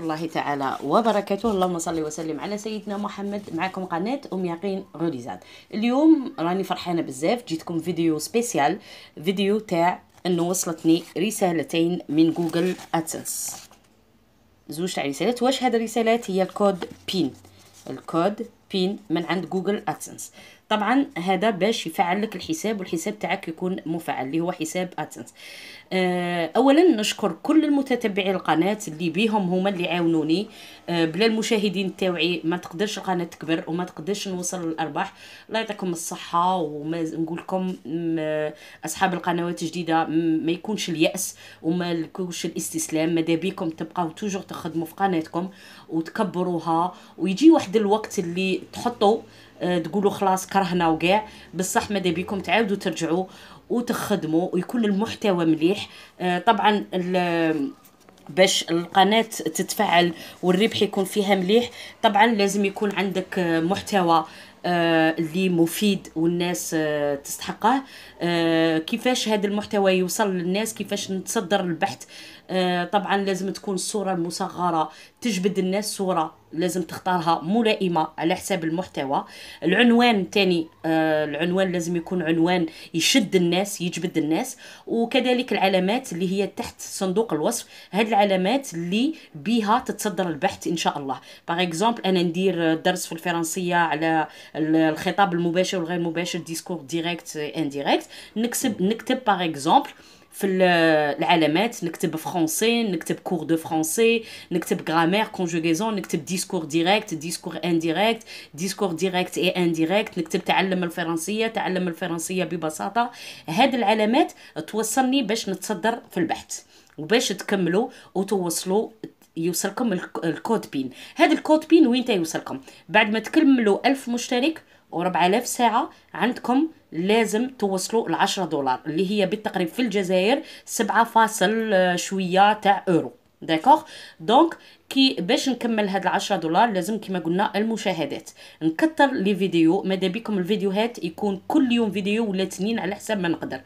ورحمة الله تعالى وبركاته اللهم صل وسلم على سيدنا محمد معكم قناة أم يقين غوريزان اليوم راني فرحانة بزاف جيتكم فيديو سبيسيال فيديو تاع أنه وصلتني رسالتين من جوجل أدسنس زوج تاع رسالات واش هاد الرسالات هي الكود بين الكود بين من عند جوجل أدسنس طبعا هذا باش يفعل لك الحساب والحساب تاعك يكون مفعل اللي هو حساب ادسنس آه، اولا نشكر كل المتتبعي القناه اللي بيهم هما اللي عاونوني آه، بلا المشاهدين تاوعي ما تقدرش القناه تكبر وما تقدرش نوصل للارباح الله يعطيكم الصحه ونقول لكم اصحاب القنوات الجديده ما يكونش الياس وما يكونش الاستسلام ماذا بيكم تبقاو توجور تخدموا في قناتكم وتكبروها ويجي واحد الوقت اللي تحطوا أه، تقولوا خلاص كرهنا وكاع بصح ماذا بيكم تعاودوا ترجعوا وتخدموا ويكون المحتوى مليح أه، طبعا باش القناة تتفعل والربح يكون فيها مليح طبعا لازم يكون عندك محتوى أه، اللي مفيد والناس تستحقه كيفاش هذا المحتوى يوصل للناس كيفاش نتصدر البحث آه، طبعا لازم تكون الصوره المصغره تجبد الناس صوره لازم تختارها ملائمه على حساب المحتوى العنوان تاني آه، العنوان لازم يكون عنوان يشد الناس يجبد الناس وكذلك العلامات اللي هي تحت صندوق الوصف هاد العلامات اللي بها تتصدر البحث ان شاء الله باغ اكزومبل انا ندير درس في الفرنسيه على الخطاب المباشر والغير مباشر ديسكور ديريكت انديريكت نكسب نكتب باغ اكزومبل في العلامات نكتب فرونسي نكتب كور دو فرونسي نكتب غرامير كونجوغيزون نكتب ديسكور ديريكت ديسكور انديريكت ديسكور ديريكت اي انديريكت نكتب تعلم الفرنسيه تعلم الفرنسيه ببساطه هاد العلامات توصلني باش نتصدر في البحث وباش تكملوا وتوصلوا يوصلكم الكود بين هذا الكود بين وين تيوصلكم بعد ما تكملوا ألف مشترك و4000 ساعة عندكم لازم توصلوا ل 10 دولار اللي هي بالتقريب في الجزائر 7 فاصل شوية تاع اورو داكوغ دونك كي باش نكمل هاد العشرة دولار لازم كما قلنا المشاهدات نكتر لي فيديو ماذا بكم الفيديوهات يكون كل يوم فيديو ولا تنين على حسب ما نقدر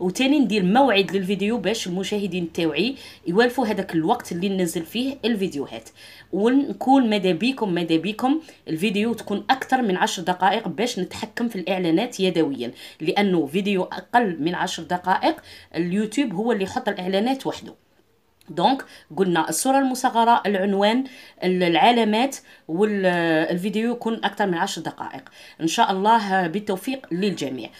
وتاني ندير موعد للفيديو باش المشاهدين تاوعي يوالفوا هذاك الوقت اللي ننزل فيه الفيديوهات ونكون ماذا بكم ماذا بكم الفيديو تكون اكثر من عشر دقائق باش نتحكم في الاعلانات يدويا لانه فيديو اقل من عشر دقائق اليوتيوب هو اللي يحط الاعلانات وحده دونك قلنا الصوره المصغره العنوان العلامات والفيديو يكون اكثر من 10 دقائق ان شاء الله بالتوفيق للجميع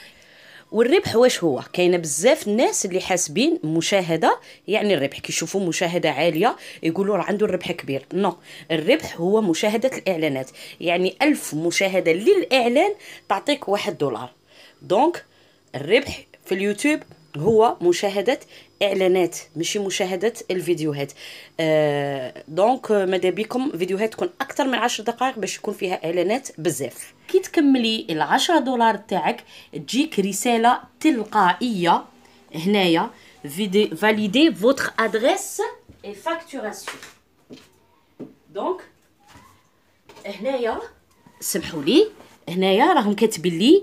والربح واش هو كاينه بزاف الناس اللي حاسبين مشاهده يعني الربح كيشوفوا مشاهده عاليه يقولوا راه عنده الربح كبير نو الربح هو مشاهده الاعلانات يعني ألف مشاهده للاعلان تعطيك واحد دولار دونك الربح في اليوتيوب هو مشاهدة إعلانات ماشي مشاهدة الفيديوهات آه، دونك ماذا بكم فيديوهات تكون أكثر من عشر دقائق باش يكون فيها إعلانات بزاف كي تكملي العشرة دولار تاعك تجيك رسالة تلقائية هنايا فاليدي فوتخ أدريس اي فاكتوراسيون دونك هنايا سمحوا لي هنايا راهم كاتبين لي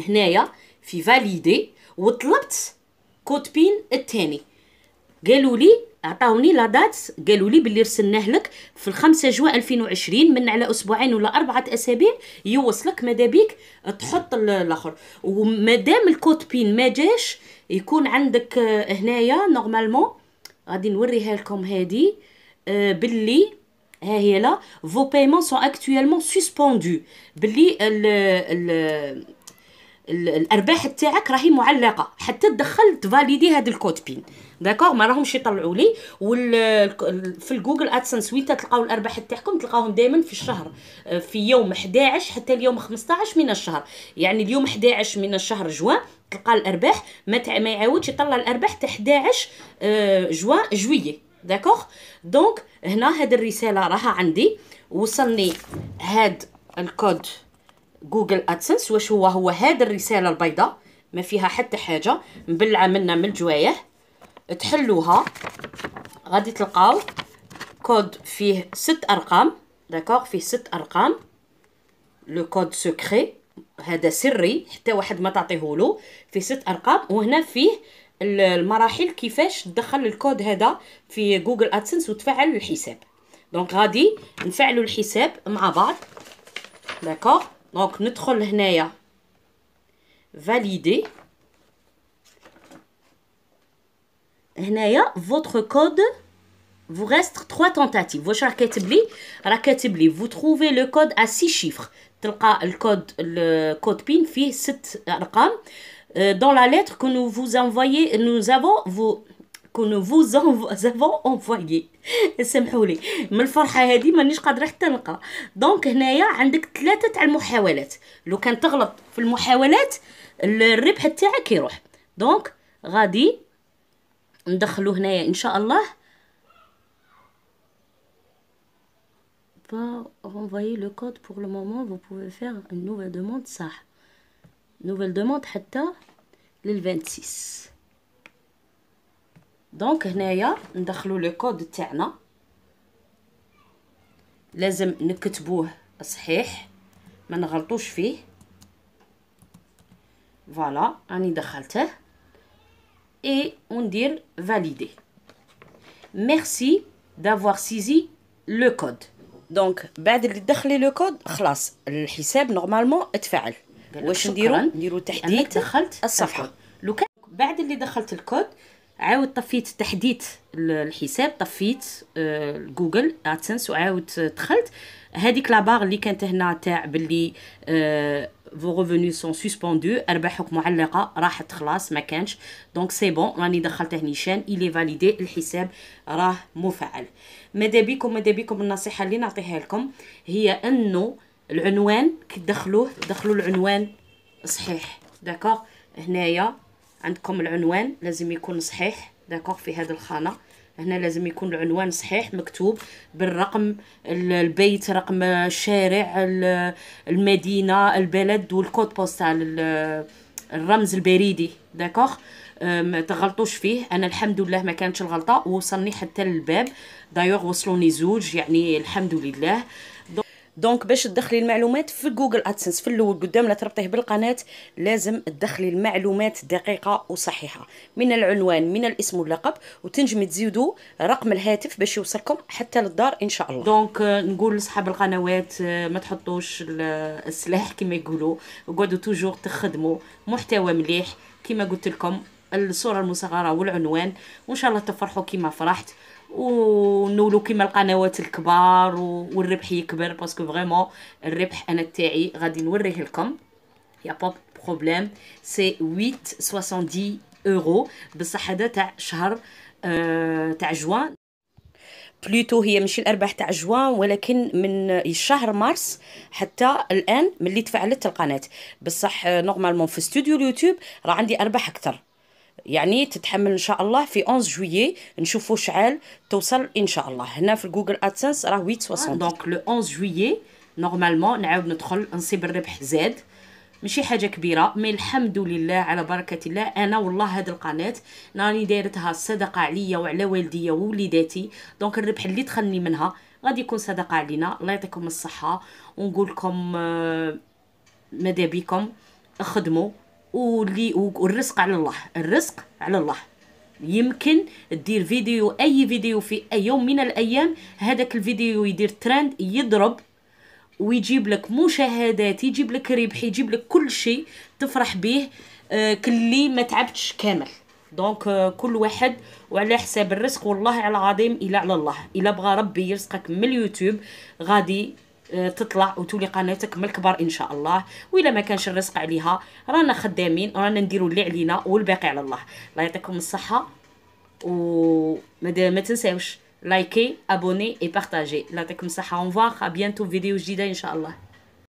هنايا في فاليدي وطلبت كود بين الثاني قالوا لي عطاوني لا دات قالوا لي باللي رسلناه لك في 5 جو 2020 من على اسبوعين ولا اربعه اسابيع يوصلك ماذا بيك تحط الاخر ومادام الكود بين ما جاش يكون عندك آه، هنايا نورمالمون غادي نوريها لكم هادي آه، باللي ها هي لا فو بايمون سون اكتويلمون سسبوندو باللي ال الارباح تاعك راهي معلقه حتى تدخل تفاليدي هاد الكود بين داكوغ ما راهمش يطلعوا لي وال في الجوجل ادسنس وين تلقاو الارباح تاعكم تلقاهم دائما في الشهر آه، في يوم 11 حتى اليوم 15 من الشهر يعني اليوم 11 من الشهر جوان تلقى الارباح ما ما يعاودش يطلع الارباح حتى 11 آه، جوان جويي داكوغ دونك هنا هاد الرساله راها عندي وصلني هاد الكود جوجل ادسنس واش هو هو هذه الرساله البيضاء ما فيها حتى حاجه مبلعه منا من الجوايه تحلوها غادي تلقاو كود فيه ست ارقام داكوغ فيه ست ارقام لو كود سكري هذا سري حتى واحد ما تعطيهولو فيه ست ارقام وهنا فيه المراحل كيفاش تدخل الكود هذا في جوجل ادسنس وتفعل الحساب دونك غادي نفعلوا الحساب مع بعض داكوغ Donc, on va entrer ici, valider. Ici, votre code, vous reste trois tentatives. Vous voyez, j'ai écrit, j'ai écrit, vous trouvez le code à six chiffres. Donc, le code, le code PIN, il euh, Dans la lettre que nous vous envoyez, nous avons vos... كون فوز زافون اونفوايي سمحوا لي من الفرحه هذه مانيش قادره حتى نلقى دونك هنايا عندك ثلاثه تاع المحاولات لو كان تغلط في المحاولات الربح تاعك يروح دونك غادي ندخلو هنايا ان شاء الله با renvoyer le بور pour le moment vous pouvez faire صح نوفل demande حتى لل 26 دونك هنايا ندخلو لو كود تاعنا لازم نكتبوه صحيح ما نغلطوش فيه فوالا راني دخلته اي وندير فاليدي ميرسي دافوار سيزي لو كود دونك بعد اللي دخلي لو كود خلاص الحساب نورمالمون تفعل واش نديرو نديرو تحديد دخلت الصفحه لو كان بعد اللي دخلت الكود عاود طفيت تحديث الحساب طفيت آه، جوجل ادسنس وعاود دخلت هذيك لاباغ اللي كانت هنا تاع باللي فو ريفوني سون سوسبوندو ارباحك معلقه راحت خلاص ما كانش دونك سي بون راني دخلت نيشان الي فاليدي الحساب راه مفعل ماذا بكم ماذا بكم النصيحه اللي نعطيها لكم هي انه العنوان كي تدخلوه دخلوا العنوان صحيح داكوغ هنايا عندكم العنوان لازم يكون صحيح داكوغ في هذه الخانه هنا لازم يكون العنوان صحيح مكتوب بالرقم البيت رقم الشارع المدينه البلد والكود بوستال الرمز البريدي داكوغ ما تغلطوش فيه انا الحمد لله ما كانتش الغلطه ووصلني حتى للباب دايوغ وصلوني زوج يعني الحمد لله دونك باش تدخلي المعلومات في جوجل ادسنس في الاول قدام لا تربطيه بالقناه لازم تدخلي المعلومات دقيقه وصحيحه من العنوان من الاسم واللقب وتنجمي تزيدوا رقم الهاتف باش يوصلكم حتى للدار ان شاء الله دونك آه، نقول لصحاب القنوات آه، ما تحطوش السلاح كما يقولوا وقعدوا توجور تخدموا محتوى مليح كما قلت لكم الصوره المصغره والعنوان وان شاء الله تفرحوا كما فرحت ونولو كيما القنوات الكبار والربح يكبر باسكو فريمون الربح انا تاعي غادي نوريه لكم يا با بروبليم سي 870 اورو بصح هذا تاع شهر آه، تاع جوان بلوتو هي ماشي الارباح تاع جوان ولكن من شهر مارس حتى الان ملي تفعلت القناه بصح نورمالمون آه، في استوديو اليوتيوب راه عندي ارباح اكثر يعني تتحمل ان شاء الله في 11 جويي نشوفوا شعال توصل ان شاء الله هنا في جوجل ادسنس راه 860 دونك لو 11 جويي نورمالمون نعاود ندخل نصيب الربح زاد ماشي حاجه كبيره مي الحمد لله على بركه الله انا والله هاد القناه راني دايرتها صدقه عليا وعلى والديا ووليداتي دونك الربح اللي دخلني منها غادي يكون صدقه علينا الله يعطيكم الصحه ونقول لكم آه، ماذا بكم خدموا واللي والرزق على الله الرزق على الله يمكن دير فيديو اي فيديو في اي يوم من الايام هذاك الفيديو يدير ترند يضرب ويجيب لك مشاهدات يجيب لك ربح يجيب لك كل شيء تفرح به آه، كلي ما تعبتش كامل دونك آه، كل واحد وعلى حساب الرزق والله العظيم الى على الله الى بغى ربي يرزقك من اليوتيوب غادي آه، تطلع وتولي قناتك من الكبار ان شاء الله والا ما كانش الرزق عليها رانا خدامين رانا نديروا اللي علينا والباقي على الله الله يعطيكم الصحه و ما تنساوش لايكي ابوني اي بارطاجي الله يعطيكم الصحه اونفوار ا بيانتو فيديو جديده ان شاء الله